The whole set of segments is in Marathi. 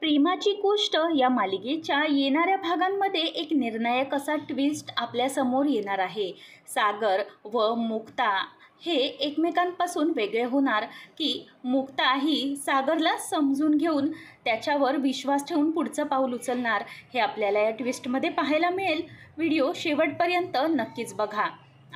प्रेमाची गोष्ट या मालिकेच्या येणाऱ्या भागांमध्ये एक निर्णायक असा ट्विस्ट आपल्यासमोर येणार आहे सागर व मुक्ता हे एकमेकांपासून वेगळे होणार की मुक्ता ही सागरला समजून घेऊन त्याच्यावर विश्वास ठेवून पुढचं पाऊल उचलणार हे आपल्याला या ट्विस्टमध्ये पाहायला मिळेल व्हिडिओ शेवटपर्यंत नक्कीच बघा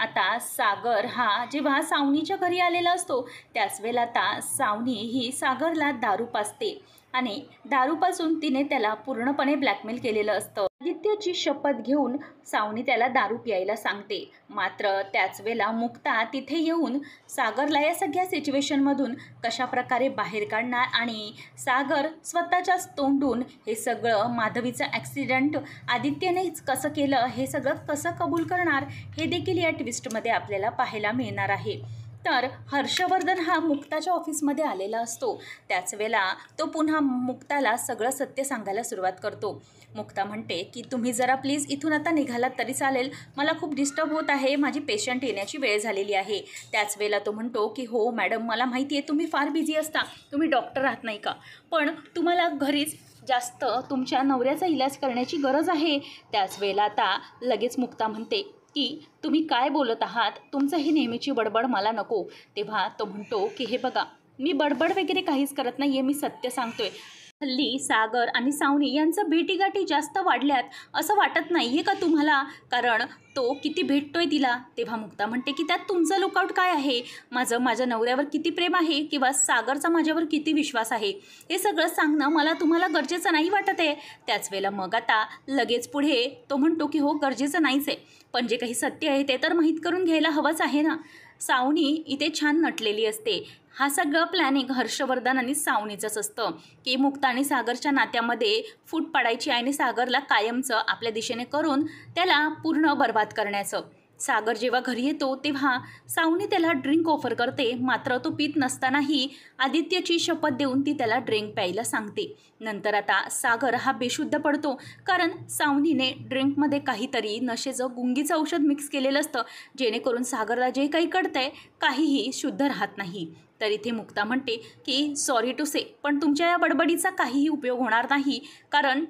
आता सागर हा जेव्हा सावनीच्या घरी आलेला असतो त्याचवेळेला आता सावनी ही सागरला दारू पाजते आणि दारूपासून तिने त्याला पूर्णपणे ब्लॅकमेल केलेलं असतं आदित्यची शपथ घेऊन सावनी त्याला दारू प्यायला सांगते मात्र त्याच वेळेला मुक्ता तिथे येऊन सागरला या सगळ्या सिच्युएशनमधून कशाप्रकारे बाहेर काढणार आणि सागर स्वतःच्याच तोंडून हे सगळं माधवीचं ॲक्सिडेंट आदित्यनेच कसं केलं हे सगळं कसं कबूल करणार हे देखील या ट्विस्टमध्ये आपल्याला पाहायला मिळणार आहे तर हर्षवर्धन हा मुक्ताच्या ऑफिसमध्ये आलेला असतो त्याच वेळेला तो पुन्हा मुक्ताला सगळं सत्य सांगायला सुरुवात करतो मुक्ता म्हणते की तुम्ही जरा प्लीज इथून आता निघालात तरी चालेल मला खूप डिस्टर्ब होत आहे माझी पेशंट येण्याची वेळ झालेली आहे त्याच वेळेला तो म्हणतो की हो मॅडम मला माहिती आहे तुम्ही फार बिझी असता तुम्ही डॉक्टर आहात नाही का पण तुम्हाला घरीच जास्त तुमच्या नवऱ्याचा इलाज करण्याची गरज आहे त्याच वेळेला आता लगेच मुक्ता म्हणते की तुम्ही काय बोलत आहात तुमचं ही नेहमीची बडबड मला नको तेव्हा तो म्हणतो की हे बघा मी बडबड वगैरे काहीच करत नाही आहे मी सत्य सांगतोय हल्ली सागर आणि सावनी यांचं भेटीगाठी जास्त वाढल्यात असं वाटत नाही आहे का तुम्हाला कारण तो किती भेटतोय तिला तेव्हा मुक्ता म्हणते की त्यात तुमचं लुकआउट काय आहे माझं माझ्या नवऱ्यावर किती प्रेम आहे किंवा सागरचा माझ्यावर किती विश्वास आहे हे सगळं सांगणं मला तुम्हाला गरजेचं नाही वाटत आहे त्याच वेळेला मग आता लगेच पुढे तो म्हणतो की हो गरजेचं नाहीच आहे पण जे काही सत्य आहे ते तर माहीत करून घ्यायला हवंच आहे ना सावनी इथे छान नटलेली असते हा सगळं प्लॅनिंग हर्षवर्धन आणि सावनीचंच असतं की मुक्ता आणि सागरच्या नात्यामध्ये फूट पाडायची आणि सागरला कायमचं आपल्या दिशेने करून त्याला पूर्ण बर्बाद करण्याचं सागर जेव्हा घरी येतो तेव्हा सावनी त्याला ड्रिंक ऑफर करते मात्र तो पित नसतानाही आदित्यची शपथ देऊन ती त्याला ड्रिंक प्यायला सांगते नंतर आता सागर हा बेशुद्ध पडतो कारण सावनीने ड्रिंकमध्ये काहीतरी नशेचं गुंगीचं औषध मिक्स केलेलं असतं जेणेकरून सागरला जे काही कळतंय काहीही शुद्ध राहत नाही तर इथे मुक्ता म्हणते की सॉरी टू से पण तुमच्या या बडबडीचा काहीही उपयोग होणार नाही कारण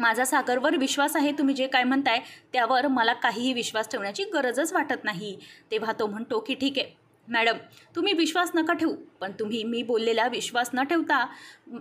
माझा सागरवर विश्वास आहे तुम्ही जे काय म्हणताय त्यावर मला काहीही विश्वास ठेवण्याची गरजच वाटत नाही तेव्हा तो म्हणतो की ठीक आहे मॅडम तुम्ही विश्वास नका ठेवू पण तुम्ही मी बोललेला विश्वास न ठेवता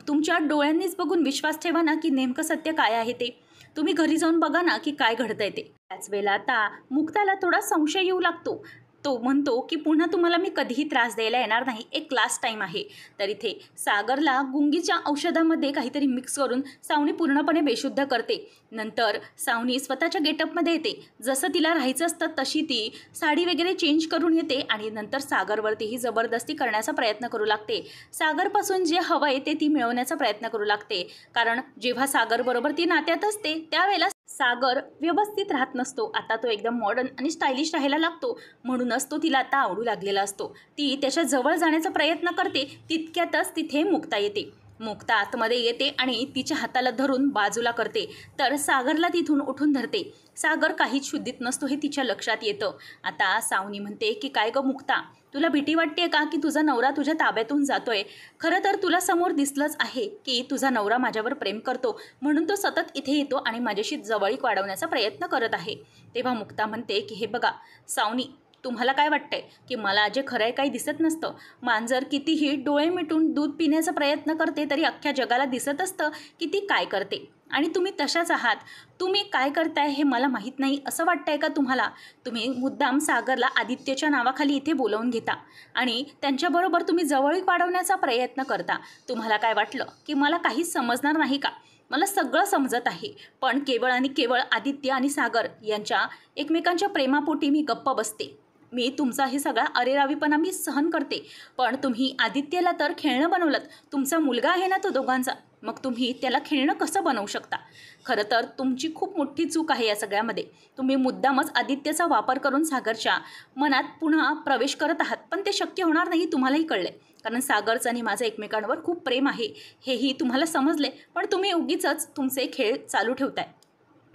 तुमच्या डोळ्यांनीच बघून विश्वास ठेवा ना की नेमकं सत्य काय आहे ते तुम्ही घरी जाऊन बघा ना की काय घडतंय ते त्याच वेळेला आता मुक्ताला थोडा संशय येऊ लागतो तो म्हणतो की पुन्हा तुम्हाला मी कधीही त्रास द्यायला येणार नाही एक लास्ट टाईम आहे तर इथे सागरला गुंगीच्या औषधामध्ये काहीतरी मिक्स करून सावणी पूर्णपणे बेशुद्ध करते नंतर सावणी स्वतःच्या गेटअपमध्ये येते जसं तिला राहायचं असतं तशी ती साडी वगैरे चेंज करून येते आणि नंतर सागरवरतीही जबरदस्ती करण्याचा प्रयत्न करू लागते सागरपासून जे हवं आहे ते ती मिळवण्याचा प्रयत्न करू लागते कारण जेव्हा सागरबरोबर ती नात्यात असते त्यावेळेला सागर व्यवस्थित राहत नसतो आता तो एकदम मॉडर्न आणि स्टायलिश राहायला लागतो म्हणूनच तो तिला आता आवडू लागलेला असतो ती त्याच्या जवळ जाण्याचा प्रयत्न करते तितक्यातच तिथे मुक्ता येते मुक्ता आतमध्ये येते आणि तिच्या हाताला धरून बाजूला करते तर सागरला तिथून उठून धरते सागर काहीच शुद्धीत नसतो हे तिच्या लक्षात येतं आता सावनी म्हणते की काय गं मुक्ता तुला भीती वाटते का की तुझा नवरा तुझ्या ताब्यातून जातोय खरं तर तुला समोर दिसलंच आहे की तुझा नवरा माझ्यावर प्रेम करतो म्हणून तो सतत इथे येतो आणि माझ्याशी जवळीक वाढवण्याचा प्रयत्न करत आहे तेव्हा मुक्ता म्हणते की हे बघा सावनी तुम्हाला काय वाटतंय की मला जे खरं आहे काही दिसत नसतं मांजर कितीही डोळे मिटून दूध पिण्याचा प्रयत्न करते तरी अख्ख्या जगाला दिसत असतं की ती काय करते आणि तुम्ही तशाच आहात तुम्ही काय करताय हे मला माहीत नाही असं वाटतंय का तुम्हाला तुम्ही मुद्दाम सागरला आदित्यच्या नावाखाली इथे बोलवून घेता आणि त्यांच्याबरोबर तुम्ही जवळीक वाढवण्याचा प्रयत्न करता तुम्हाला काय वाटलं की मला काहीच समजणार नाही का मला सगळं समजत आहे पण केवळ आणि केवळ आदित्य आणि सागर यांच्या एकमेकांच्या प्रेमापोटी मी गप्प बसते मी तुमचा हे सगळा अरेरावीपणा मी सहन करते पण तुम्ही आदित्यला तर खेळणं बनवलं तुमचा मुलगा आहे ना तो दोघांचा मग तुम्ही त्याला खेळणं कसं बनवू शकता खरं तर तुमची खूप मोठी चूक आहे या सगळ्यामध्ये तुम्ही मुद्दामच आदित्यचा वापर करून सागरच्या मनात पुन्हा प्रवेश करत आहात पण ते शक्य होणार नाही तुम्हालाही कळलं कारण सागरचं आणि माझं एकमेकांवर खूप प्रेम आहे हेही तुम्हाला समजले पण तुम्ही उगीचच तुमचे खेळ चालू ठेवताय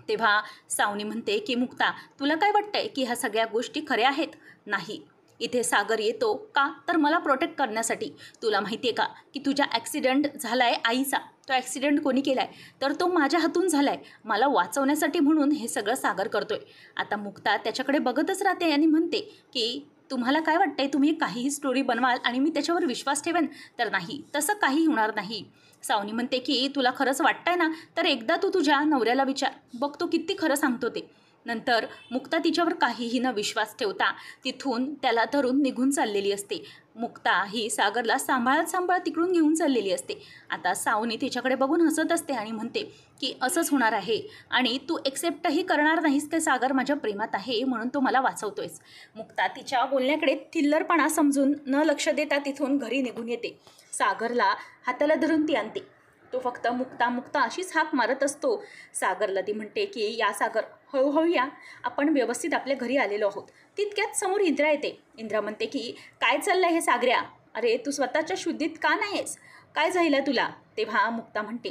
तेव्हा सावनी म्हणते की मुक्ता तुला काय वाटतंय की ह्या सगळ्या गोष्टी खऱ्या आहेत नाही इथे सागर येतो का तर मला प्रोटेक्ट करण्यासाठी तुला माहिती आहे का की तुझ्या ॲक्सिडेंट झाला आहे आईचा तो ॲक्सिडेंट कोणी केला आहे तर तो माझ्या हातून झाला आहे मला वाचवण्यासाठी म्हणून हे सगळं सागर करतो आहे आता मुक्ता त्याच्याकडे बघतच राहते आणि म्हणते की तुम्हाला काय वाटतंय तुम्ही काहीही स्टोरी बनवाल आणि मी त्याच्यावर विश्वास ठेवेन तर नाही तसं काही होणार नाही सावनी म्हणते की तुला खरंच वाटतंय ना तर एकदा तू तुझ्या नवऱ्याला विचार बघतो किती खरं सांगतो ते नंतर मुक्ता तिच्यावर काहीही न विश्वास ठेवता तिथून त्याला धरून निघून चाललेली असते मुक्ता ही सागरला सांभाळत सांभाळत तिकडून घेऊन चाललेली असते आता सावनी तिच्याकडे बघून हसत असते आणि म्हणते की असंच होणार आहे आणि तू एक्सेप्टही करणार नाहीस की सागर माझ्या प्रेमात आहे म्हणून तो मला वाचवतोयस मुक्ता तिच्या बोलण्याकडे थिल्लरपणा समजून न लक्ष देता तिथून घरी निघून येते सागरला हाताला धरून ती आणते तो फक्त मुक्ता मुक्ता अशीच हाक मारत असतो सागरला ती म्हणते की या सागर हळूहळू या आपण व्यवस्थित आपल्या घरी आलेलो आहोत तितक्यात समोर इंद्रा येते इंद्रा म्हणते की काय चाललं हे सागऱ्या अरे तू स्वतःच्या शुद्धीत का नाही आहेस काय झालं तुला तेव्हा मुक्ता म्हणते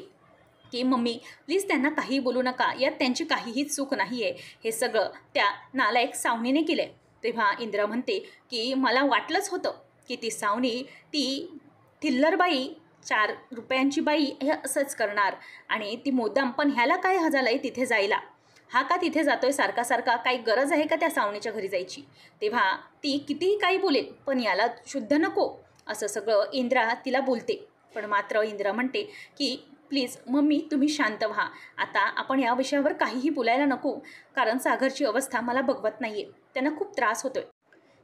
की मम्मी प्लीज त्यांना काही बोलू नका यात त्यांची काहीही चूक नाही आहे हे सगळं त्या नालायक सावणीने केलं तेव्हा इंद्रा म्हणते की मला वाटलंच होतं की ती सावणी ती थिल्लरबाई चार रुपयांची बाई हे असंच करणार आणि ती मुद्दाम पण ह्याला काय झालं आहे तिथे जायला हा का तिथे जातोय सारखा सारखा काही गरज आहे का त्या सावणीच्या घरी जायची तेव्हा ती कितीही काही बोलेल पण याला शुद्ध नको असं सगळं इंद्रा तिला बोलते पण मात्र इंद्रा म्हणते की प्लीज मम्मी तुम्ही शांत व्हा आता आपण या विषयावर काहीही बोलायला नको कारण सागरची अवस्था मला बघवत नाही आहे त्यांना खूप त्रास होतोय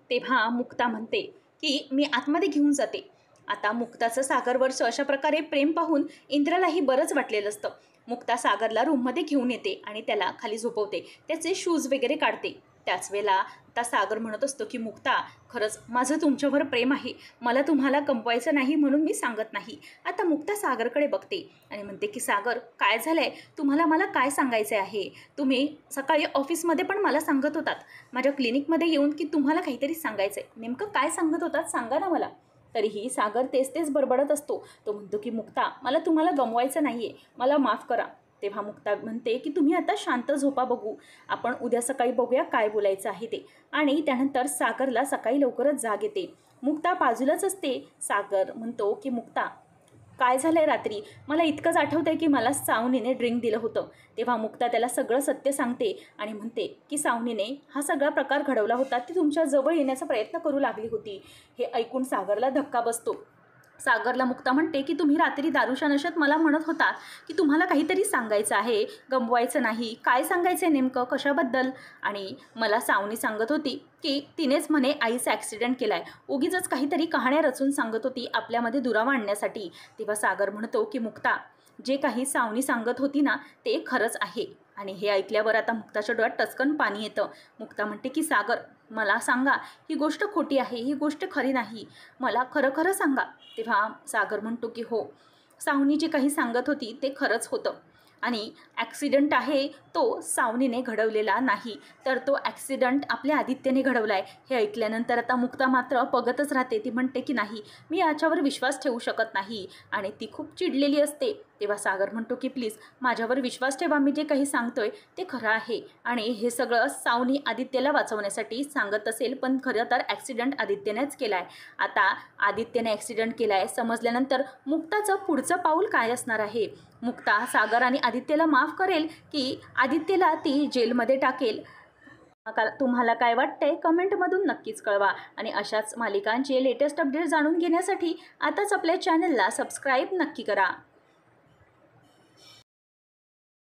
तेव्हा मुक्ता म्हणते की मी आतमध्ये घेऊन जाते आता मुक्ताचं सागरवरचं अशा प्रकारे प्रेम पाहून इंद्रालाही बरंच वाटलेलं असतं मुक्ता सागरला रूममध्ये घेऊन येते आणि त्याला खाली झोपवते त्याचे शूज वगैरे काढते त्याच वेळेला आता सागर म्हणत असतो की मुक्ता खरंच माझं तुमच्यावर प्रेम आहे मला तुम्हाला कंपवायचं नाही म्हणून मी सांगत नाही आता मुक्ता सागरकडे बघते आणि म्हणते की सागर काय झालं आहे तुम्हाला मला काय सांगायचं आहे तुम्ही सकाळी ऑफिसमध्ये पण मला सांगत होतात माझ्या क्लिनिकमध्ये येऊन की तुम्हाला काहीतरी सांगायचं आहे नेमकं काय सांगत होतात सांगा ना मला तरीही सागर तेच तेच बरबडत असतो तो म्हणतो की मुक्ता मला तुम्हाला गमवायचं नाही आहे मला माफ करा तेव्हा मुक्ता म्हणते की तुम्ही आता शांत झोपा बघू आपण उद्या सकाळी बघूया काय बोलायचं आहे ते आणि त्यानंतर सागरला सकाळी लवकरच जाग येते मुक्ता बाजूलाच असते सागर म्हणतो की मुक्ता काय झालं रात्री मला इतकंच आठवतं आहे की मला सावनीने ड्रिंक दिलं होतं तेव्हा मुक्ता त्याला सगळं सत्य सांगते आणि म्हणते की सावनीने हा सगळा प्रकार घडवला होता ती तुमच्या जवळ येण्याचा प्रयत्न करू लागली होती हे ऐकून सागरला धक्का बसतो सागरला मुक्ता म्हणते की तुम्ही रात्री दारूच्या नशेत मला म्हणत होता की तुम्हाला काहीतरी सांगायचं आहे गमवायचं नाही काय सांगायचं आहे नेमकं कशाबद्दल आणि मला सावनी सांगत होती की तिनेच म्हणे आईचा ॲक्सिडेंट केला आहे उगीच काहीतरी कहाण्या रचून सांगत होती आपल्यामध्ये दुरावा आणण्यासाठी तेव्हा सागर म्हणतो की मुक्ता जे काही सावनी सांगत होती ना ते खरंच आहे आणि हे ऐकल्यावर आता मुक्ताच्या डोळ्यात टचकन पाणी येतं मुक्ता म्हणते की सागर मला सांगा ही गोष्ट खोटी आहे ही गोष्ट खरी नाही मला खरं खरं सांगा तेव्हा सागर म्हणतो की हो सावनी जे काही सांगत होती ते खरंच होतं आणि ॲक्सिडंट आहे तो सावनीने घडवलेला नाही तर तो ॲक्सिडंट आपल्या आदित्यने घडवला आहे हे ऐकल्यानंतर आता मुक्ता मात्र बघतच राहते ती म्हणते की नाही मी याच्यावर विश्वास ठेवू शकत नाही आणि ती खूप चिडलेली असते तेव्हा सागर म्हणतो की प्लीज माझ्यावर विश्वास ठेवा मी जे काही सांगतोय ते खरं आहे आणि हे सगळं सावनी आदित्यला वाचवण्यासाठी सांगत असेल पण खरं तर ॲक्सिडंट आदित्यनेच केला आहे आता आदित्यने ॲक्सिडंट केला आहे समजल्यानंतर मुक्ताचं पुढचं पाऊल काय असणार आहे मुक्ता सागर आणि आदित्यला माफ करेल की आदित्यला ती जेलमध्ये टाकेल तुम्हाला काय वाटतंय कमेंटमधून नक्कीच कळवा आणि अशाच मालिकांचे लेटेस्ट अपडेट जाणून घेण्यासाठी आताच आपल्या चॅनलला सबस्क्राईब नक्की करा